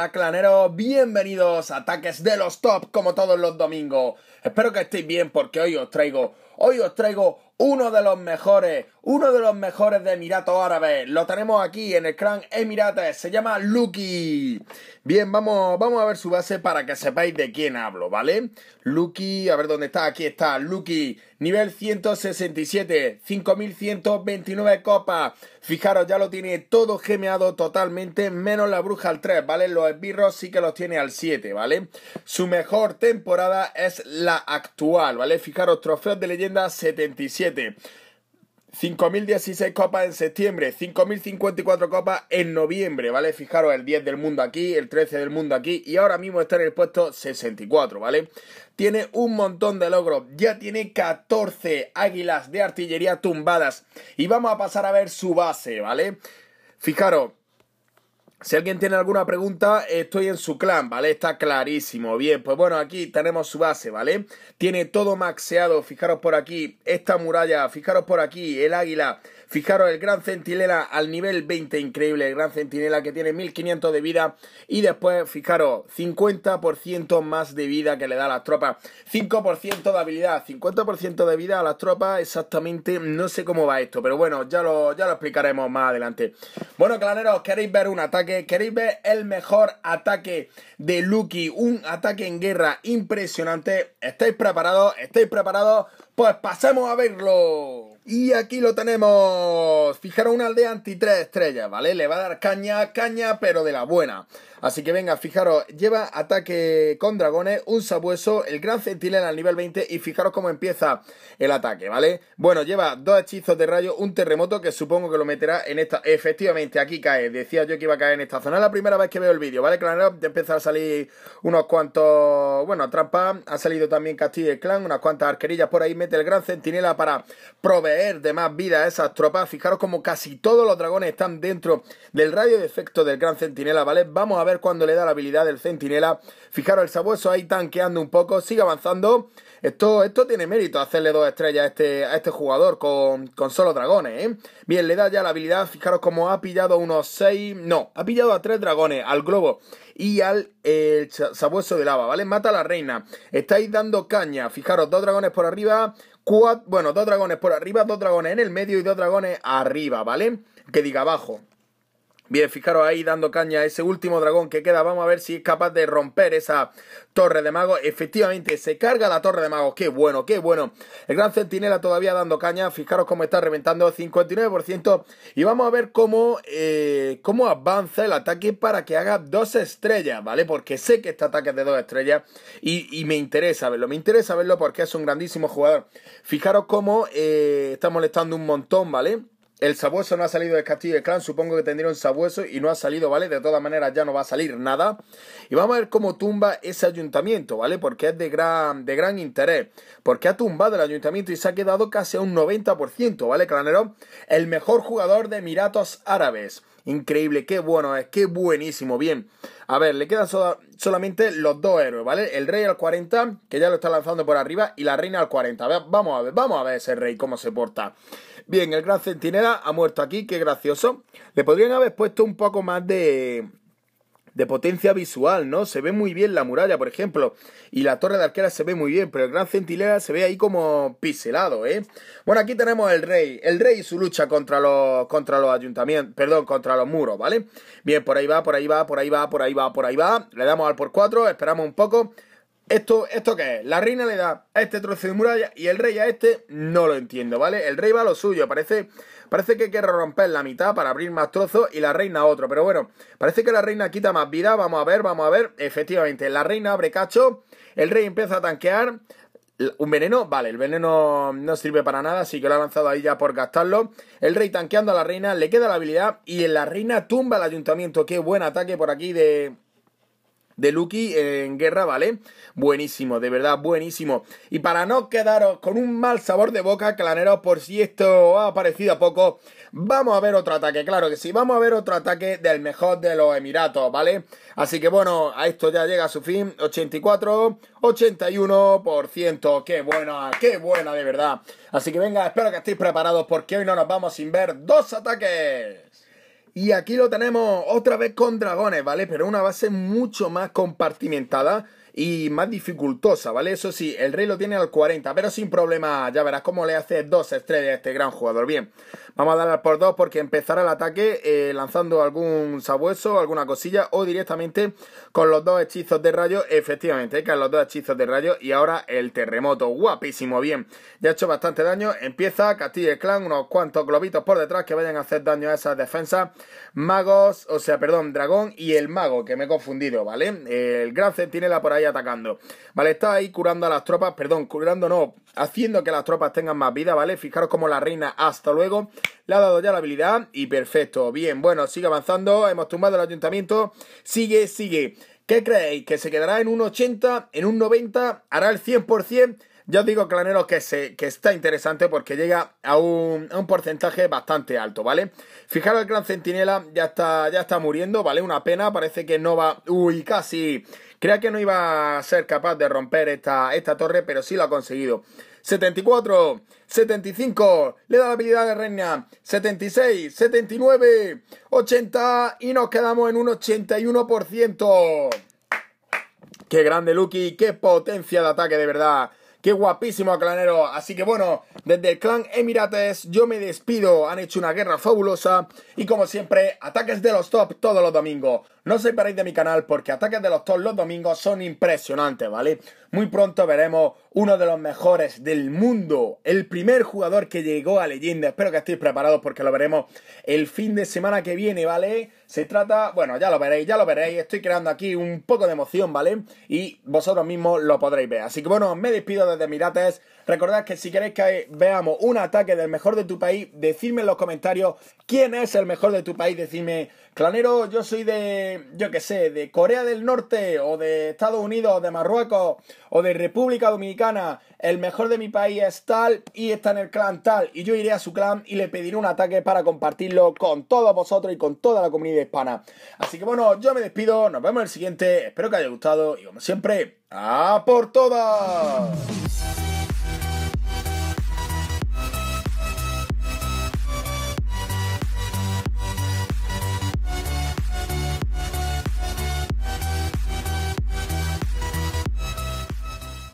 Hola bienvenidos a Ataques de los Top como todos los domingos. Espero que estéis bien porque hoy os traigo, hoy os traigo uno de los mejores, uno de los mejores de Emiratos Árabes. Lo tenemos aquí en el clan Emirates, se llama Lucky. Bien, vamos, vamos a ver su base para que sepáis de quién hablo, ¿vale? Lucky, a ver dónde está, aquí está, Lucky, nivel 167, 5129 copas. Fijaros, ya lo tiene todo gemeado totalmente, menos la bruja al 3, ¿vale? Los esbirros sí que los tiene al 7, ¿vale? Su mejor temporada es la actual, ¿vale? Fijaros, trofeos de leyenda 77. 5.016 copas en septiembre, 5.054 copas en noviembre, ¿vale? Fijaros, el 10 del mundo aquí, el 13 del mundo aquí y ahora mismo está en el puesto 64, ¿vale? Tiene un montón de logros, ya tiene 14 águilas de artillería tumbadas y vamos a pasar a ver su base, ¿vale? Fijaros, si alguien tiene alguna pregunta, estoy en su clan, ¿vale? Está clarísimo. Bien, pues bueno, aquí tenemos su base, ¿vale? Tiene todo maxeado, fijaros por aquí, esta muralla, fijaros por aquí, el águila, Fijaros, el Gran Centinela al nivel 20, increíble. El Gran Centinela que tiene 1500 de vida. Y después, fijaros, 50% más de vida que le da a las tropas. 5% de habilidad, 50% de vida a las tropas. Exactamente, no sé cómo va esto. Pero bueno, ya lo, ya lo explicaremos más adelante. Bueno, claneros, queréis ver un ataque. Queréis ver el mejor ataque de Lucky. Un ataque en guerra impresionante. ¿Estáis preparados? ¿Estáis preparados? Pues pasemos a verlo. Y aquí lo tenemos. Fijaros una aldea anti tres estrellas, ¿vale? Le va a dar caña, caña, pero de la buena. Así que venga, fijaros, lleva ataque con dragones, un sabueso, el gran centinela al nivel 20 y fijaros cómo empieza el ataque, ¿vale? Bueno, lleva dos hechizos de rayo, un terremoto que supongo que lo meterá en esta... Efectivamente, aquí cae, decía yo que iba a caer en esta zona. Es la primera vez que veo el vídeo, ¿vale? Claro, de empezar a salir unos cuantos, bueno, trampas, ha salido también Castillo y Clan, unas cuantas arquerillas por ahí, mete el gran centinela para proveer de más vida a esas tropas. Fijaros como casi todos los dragones están dentro del radio de efecto del gran centinela, ¿vale? Vamos a ver cuando le da la habilidad del centinela. Fijaros, el sabueso ahí tanqueando un poco, sigue avanzando. Esto, esto tiene mérito, hacerle dos estrellas a este, a este jugador con, solo dragones, ¿eh? Bien, le da ya la habilidad, fijaros como ha pillado unos seis... No, ha pillado a tres dragones, al globo y al el sabueso de lava, ¿vale? Mata a la reina. Estáis dando caña, fijaros, dos dragones por arriba, bueno, dos dragones por arriba, dos dragones en el medio y dos dragones arriba, ¿vale? Que diga abajo. Bien, fijaros ahí dando caña a ese último dragón que queda. Vamos a ver si es capaz de romper esa torre de magos. Efectivamente, se carga la torre de magos. Qué bueno, qué bueno. El gran centinela todavía dando caña. Fijaros cómo está reventando 59%. Y vamos a ver cómo, eh, cómo avanza el ataque para que haga dos estrellas, ¿vale? Porque sé que este ataque es de dos estrellas y, me interesa verlo. Me interesa verlo porque es un grandísimo jugador. Fijaros cómo eh, está molestando un montón, ¿vale? El sabueso no ha salido de Castillo de Clan, supongo que tendría un sabueso y no ha salido, ¿vale? De todas maneras ya no va a salir nada. Y vamos a ver cómo tumba ese ayuntamiento, ¿vale? Porque es de gran, de gran interés. Porque ha tumbado el ayuntamiento y se ha quedado casi a un 90%, ¿vale, Clanero? El mejor jugador de Emiratos Árabes. Increíble, qué bueno es, qué buenísimo, bien. A ver, le quedan solamente los dos héroes, ¿vale? El rey al 40, que ya lo está lanzando por arriba, y la reina al 40. vamos a ver, vamos a ver ese rey cómo se porta. Bien, el gran centinela ha muerto aquí, qué gracioso. Le podrían haber puesto un poco más de, de potencia visual, ¿no? Se ve muy bien la muralla, por ejemplo, y la torre de arquera se ve muy bien, pero el gran centinela se ve ahí como piselado, ¿eh? Bueno, aquí tenemos el rey, el rey y su lucha contra los, contra los ayuntamientos, perdón, contra los muros, ¿vale? Bien, por ahí va, por ahí va, por ahí va, por ahí va, por ahí va. Le damos al por cuatro, esperamos un poco. ¿Esto, ¿Esto qué es? La reina le da a este trozo de muralla y el rey a este no lo entiendo, ¿vale? El rey va a lo suyo, parece, parece que quiere romper la mitad para abrir más trozos y la reina otro, pero bueno, parece que la reina quita más vida, vamos a ver, vamos a ver, efectivamente, la reina abre cacho, el rey empieza a tanquear, un veneno, vale, el veneno no sirve para nada, así que lo ha lanzado ahí ya por gastarlo. El rey tanqueando a la reina, le queda la habilidad y la reina tumba el ayuntamiento. Qué buen ataque por aquí de, de Lucky en guerra, ¿vale? Buenísimo, de verdad, buenísimo. Y para no quedaros con un mal sabor de boca, claneros, por si esto ha aparecido a poco, vamos a ver otro ataque, claro que sí, vamos a ver otro ataque del mejor de los Emiratos, ¿vale? Así que bueno, a esto ya llega su fin, 84, 81%, qué buena, qué buena, de verdad. Así que venga, espero que estéis preparados porque hoy no nos vamos sin ver dos ataques. Y aquí lo tenemos otra vez con dragones, ¿vale? Pero una base mucho más compartimentada y más dificultosa, ¿vale? Eso sí, el rey lo tiene al 40, pero sin problema, ya verás cómo le hace dos estrellas a este gran jugador. Bien, Vamos a dar al por dos porque empezará el ataque eh, lanzando algún sabueso, alguna cosilla o directamente con los dos hechizos de rayo. Efectivamente, eh, caen los dos hechizos de rayo y ahora el terremoto. Guapísimo, bien. Ya ha hecho bastante daño. Empieza Castilla y Clan, unos cuantos globitos por detrás que vayan a hacer daño a esas defensas. Magos, o sea, perdón, dragón y el mago, que me he confundido, ¿vale? El gran centinela por ahí atacando. Vale, está ahí curando a las tropas, perdón, curando no, haciendo que las tropas tengan más vida, ¿vale? Fijaros como la reina, hasta luego. Le ha dado ya la habilidad y perfecto. Bien, bueno, sigue avanzando. Hemos tumbado el ayuntamiento. Sigue, sigue. ¿Qué creéis? ¿Que se quedará en un 80, en un 90, hará el 100%? Ya os digo, claneros, que, está interesante porque llega a un, porcentaje bastante alto, ¿vale? Fijaros, el Gran Centinela ya está, ya está muriendo, ¿vale? Una pena, parece que no va... Uy, casi... Creía que no iba a ser capaz de romper esta, esta torre, pero sí lo ha conseguido. 74, 75, le da la habilidad de Reina, 76, 79, 80 y nos quedamos en un 81%. Qué grande Lucky, qué potencia de ataque de verdad. Qué guapísimo clanero. Así que bueno, desde el clan Emirates yo me despido. Han hecho una guerra fabulosa. Y como siempre, ataques de los top todos los domingos. No se separéis de mi canal porque ataques de los TOR los domingos son impresionantes, ¿vale? Muy pronto veremos uno de los mejores del mundo, el primer jugador que llegó a leyenda. Espero que estéis preparados porque lo veremos el fin de semana que viene, ¿vale? Se trata, bueno, ya lo veréis, ya lo veréis. Estoy creando aquí un poco de emoción, ¿vale? Y vosotros mismos lo podréis ver. Así que bueno, me despido desde Mirates. Recordad que si queréis que veamos un ataque del mejor de tu país, decidme en los comentarios quién es el mejor de tu país. Decidme, Clanero, yo soy de yo que sé, de Corea del Norte o de Estados Unidos, de Marruecos o de República Dominicana, el mejor de mi país es tal y está en el clan tal, y yo iré a su clan y le pediré un ataque para compartirlo con todos vosotros y con toda la comunidad hispana. Así que bueno, yo me despido, nos vemos en el siguiente, espero que haya gustado y como siempre, ¡a por todas!